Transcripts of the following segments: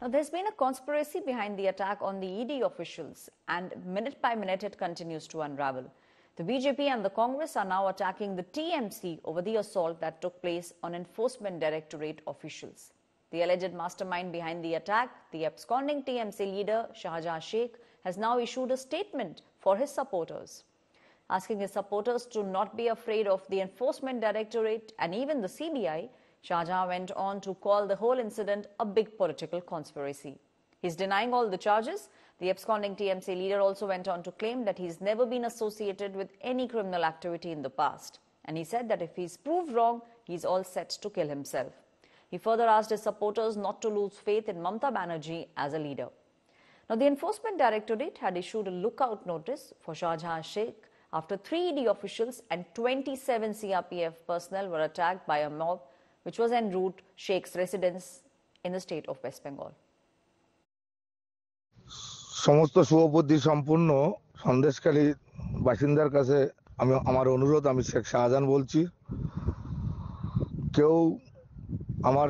Now, there's been a conspiracy behind the attack on the ED officials, and minute by minute it continues to unravel. The BJP and the Congress are now attacking the TMC over the assault that took place on Enforcement Directorate officials. The alleged mastermind behind the attack, the absconding TMC leader Shahjahan Sheikh, has now issued a statement for his supporters, asking his supporters to not be afraid of the Enforcement Directorate and even the CBI Shahjahan went on to call the whole incident a big political conspiracy. He's denying all the charges. The absconding TMC leader also went on to claim that he's never been associated with any criminal activity in the past. And he said that if he's proved wrong, he's all set to kill himself. He further asked his supporters not to lose faith in Mamta Banerjee as a leader. Now, the Enforcement Directorate had issued a lookout notice for Shahjahan Sheikh after three ED officials and 27 CRPF personnel were attacked by a mob which was en route Sheikh's residence in the state of West Bengal. সমস্ত সুবুদ্ধি সম্পূর্ণ সন্দেশকারী বাসিন্দার কাছে আমি আমার অনুরোধ আমি শেখ শাহজাহান বলছি কেউ আমার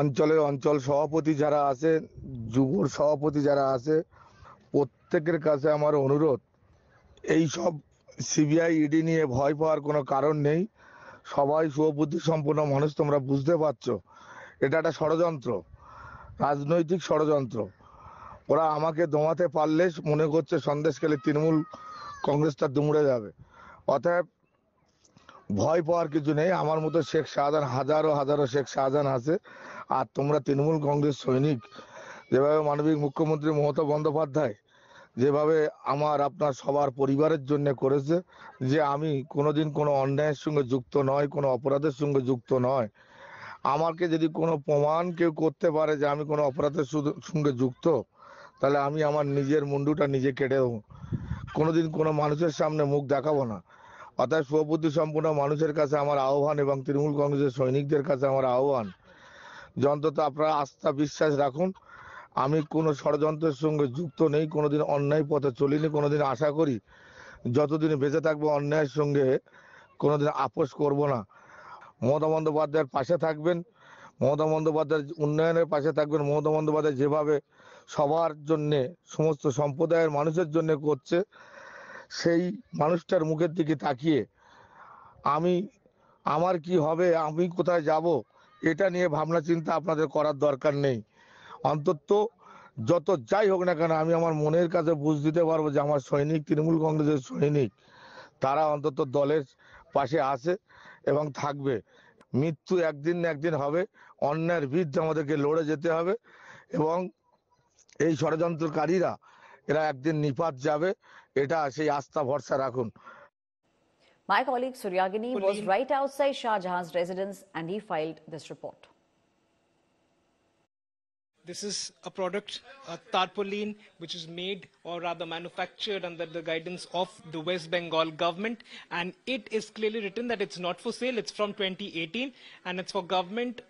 অঞ্চলের অঞ্চল সভাপতি যারা আছে যুবর সভাপতি যারা আছে প্রত্যেকের কাছে আমার অনুরোধ এই সব সিবিআই ইডি নিয়ে ভয় পাওয়ার কোনো কারণ নেই সবাই সুবুদ্ধি সম্পন্ন মানুষ তোমরা বুঝতে পারছো এটা একটা ষড়যন্ত্র রাজনৈতিক ষড়যন্ত্র ওরা আমাকে দমাতে পারলে মনে করছে সন্দেশ খেলে তৃণমূল কংগ্রেসটা দুমড়ে যাবে অতএব ভয় পাওয়ার কিছু নেই আমার মতো শেখ শাহজাহান হাজারো হাজারো শেখ শাহজাহান আছে আর তোমরা তৃণমূল কংগ্রেস সৈনিক যেভাবে মানবিক মুখ্যমন্ত্রী মমতা বন্দ্যোপাধ্যায় যেভাবে আমার আপনার সবার পরিবারের জন্য করেছে যে আমি কোনোদিন কোনো অন্যায়ের সঙ্গে যুক্ত নয় কোনো অপরাধের সঙ্গে যুক্ত নয় আমাকে যদি কোনো প্রমাণ কেউ করতে পারে যে আমি কোনো অপরাধের সঙ্গে যুক্ত তাহলে আমি আমার নিজের মুন্ডুটা নিজে কেটে দেবো কোনোদিন কোনো মানুষের সামনে মুখ দেখাবো না অর্থাৎ সুবুদ্ধি সম্পূর্ণ মানুষের কাছে আমার আহ্বান এবং তৃণমূল কংগ্রেসের সৈনিকদের কাছে আমার আহ্বান যন্ত্রত আপনারা আস্থা বিশ্বাস রাখুন আমি কোনো ষড়যন্ত্রের সঙ্গে যুক্ত নেই কোনোদিন অন্যায় পথে চলিনি কোনোদিন আশা করি যতদিন বেঁচে থাকবো অন্যায়ের সঙ্গে কোনোদিন আপোষ করব না মমতা বন্দ্যোপাধ্যায়ের পাশে থাকবেন মমতা বন্দ্যোপাধ্যায়ের উন্নয়নের পাশে থাকবেন মমতা বন্দ্যোপাধ্যায় যেভাবে সবার জন্যে সমস্ত সম্প্রদায়ের মানুষের জন্য করছে সেই মানুষটার মুখের দিকে তাকিয়ে আমি আমার কি হবে আমি কোথায় যাব এটা নিয়ে ভাবনা চিন্তা আপনাদের করার দরকার নেই অন্তত যত যাই হোক না কেন আমি আমার মনের কাছে বুঝ দিতে পারবো যে আমার সৈনিক তৃণমূল কংগ্রেসের সৈনিক তারা অন্তত দলের পাশে আছে এবং থাকবে মৃত্যু একদিন না একদিন হবে অন্যায়ের বিরুদ্ধে আমাদেরকে লড়ে যেতে হবে এবং এই ষড়যন্ত্রকারীরা এরা একদিন নিপাত যাবে এটা সেই আস্থা ভরসা রাখুন My colleague Suryagini was right outside Shah Jahan's residence and he filed this report. This is a product, a tarpaulin, which is made or rather manufactured under the guidance of the West Bengal government. And it is clearly written that it's not for sale. It's from 2018 and it's for government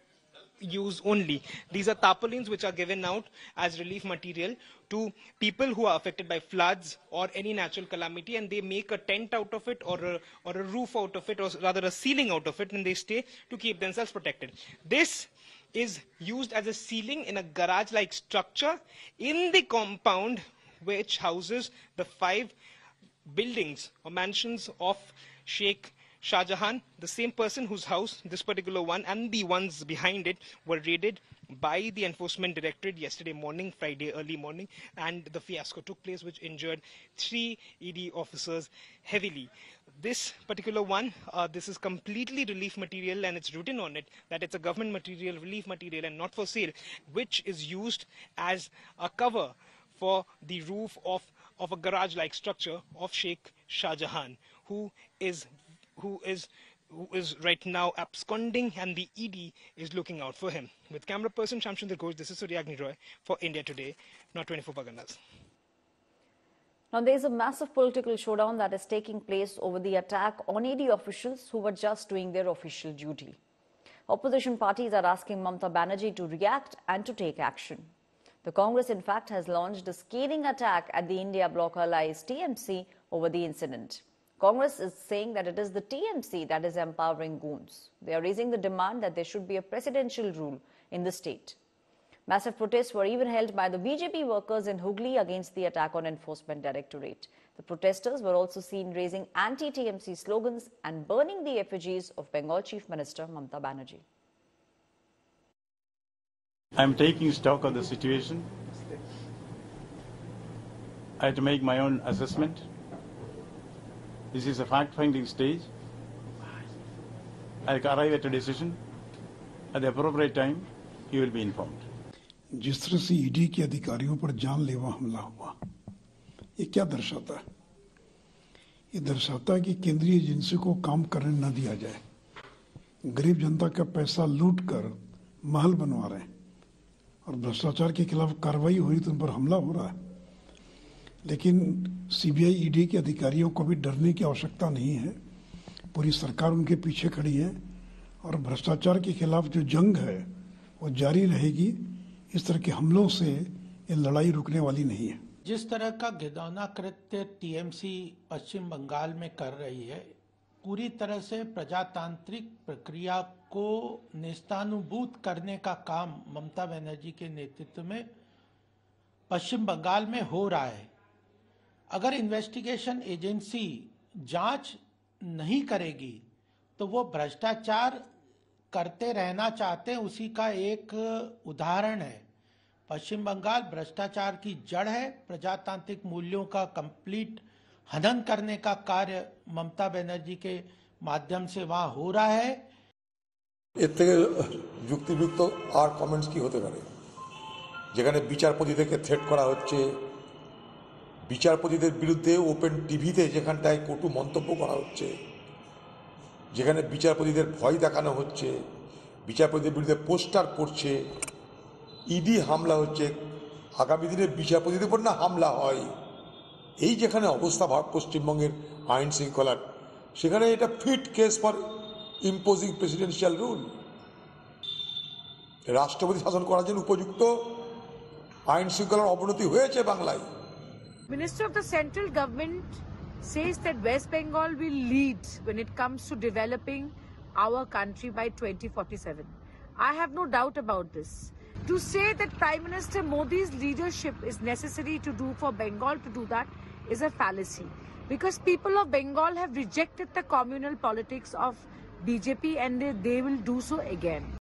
use only. These are tarpaulins which are given out as relief material to people who are affected by floods or any natural calamity and they make a tent out of it or a, or a roof out of it or rather a ceiling out of it and they stay to keep themselves protected. This is used as a ceiling in a garage like structure in the compound which houses the five buildings or mansions of Sheikh Shah Jahan, the same person whose house, this particular one, and the ones behind it were raided by the enforcement directorate yesterday morning, Friday early morning, and the fiasco took place, which injured three ED officers heavily. This particular one, uh, this is completely relief material, and it's written on it that it's a government material, relief material, and not for sale, which is used as a cover for the roof of, of a garage like structure of Sheikh Shah Jahan, who is who is who is right now absconding and the ED is looking out for him. With camera person Shamsundar Ghosh, this is Surya Roy for India Today, not 24 Pagandas. Now, there is a massive political showdown that is taking place over the attack on ED officials who were just doing their official duty. Opposition parties are asking Mamta Banerjee to react and to take action. The Congress, in fact, has launched a scathing attack at the India Block Allies TMC over the incident. Congress is saying that it is the TMC that is empowering goons. They are raising the demand that there should be a presidential rule in the state. Massive protests were even held by the BJP workers in Hooghly against the attack on Enforcement Directorate. The protesters were also seen raising anti-TMC slogans and burning the effigies of Bengal Chief Minister Mamta Banerjee. I'm taking stock of the situation. I had to make my own assessment. This is a fact-finding stage. I'll arrive at a decision. At the appropriate time, you will be informed. जिस तरह से ED e के अधिकारियों पर जानलेवा हमला हुआ ये क्या दर्शाता है ये दर्शाता है कि केंद्रीय एजेंसी को काम करने न दिया जाए गरीब जनता का पैसा लूट कर महल बनवा रहे हैं और भ्रष्टाचार के खिलाफ कार्रवाई हो रही तो उन पर हमला हो रहा है लेकिन सीबीआई ईडी e के अधिकारियों को भी डरने की आवश्यकता नहीं है पूरी सरकार उनके पीछे खड़ी है और भ्रष्टाचार के खिलाफ जो जंग है वो जारी रहेगी इस तरह के हमलों से ये लड़ाई रुकने वाली नहीं है जिस तरह का घिदौना कृत्य टीएमसी पश्चिम बंगाल में कर रही है पूरी तरह से प्रजातांत्रिक प्रक्रिया को निस्तानुभूत करने का काम ममता बनर्जी के नेतृत्व में पश्चिम बंगाल में हो रहा है अगर इन्वेस्टिगेशन एजेंसी जांच नहीं करेगी तो वो भ्रष्टाचार करते रहना चाहते हैं उसी का एक उदाहरण है पश्चिम बंगाल भ्रष्टाचार की जड़ है प्रजातांत्रिक मूल्यों का कंप्लीट हनन करने का कार्य ममता बनर्जी के माध्यम से वहां हो रहा है इतने युक्ति আর কমেন্টস কি হতে পারে যেখানে বিচারপতিদেরকে থ্রেট করা হচ্ছে বিচারপতিদের বিরুদ্ধে ওপেন টিভিতে যেখানটায় কটু মন্তব্য করা হচ্ছে যেখানে বিচারপতিদের ভয় দেখানো হচ্ছে বিচারপতিদের বিরুদ্ধে পোস্টার পড়ছে ইডি হামলা হচ্ছে আগামী দিনে বিচারপতিদের উপর না হামলা হয় এই যেখানে অবস্থা পশ্চিমবঙ্গের আইন শৃঙ্খলার সেখানে এটা fit case for imposing presidential rule রাষ্ট্রপতি শাসন করার জন্য উপযুক্ত আইন শৃঙ্খলার অবনতি হয়েছে বাংলায় Minister of the Central Government says that West Bengal will lead when it comes to developing our country by 2047. I have no doubt about this. To say that Prime Minister Modi's leadership is necessary to do for Bengal to do that is a fallacy because people of Bengal have rejected the communal politics of BJP and they, they will do so again.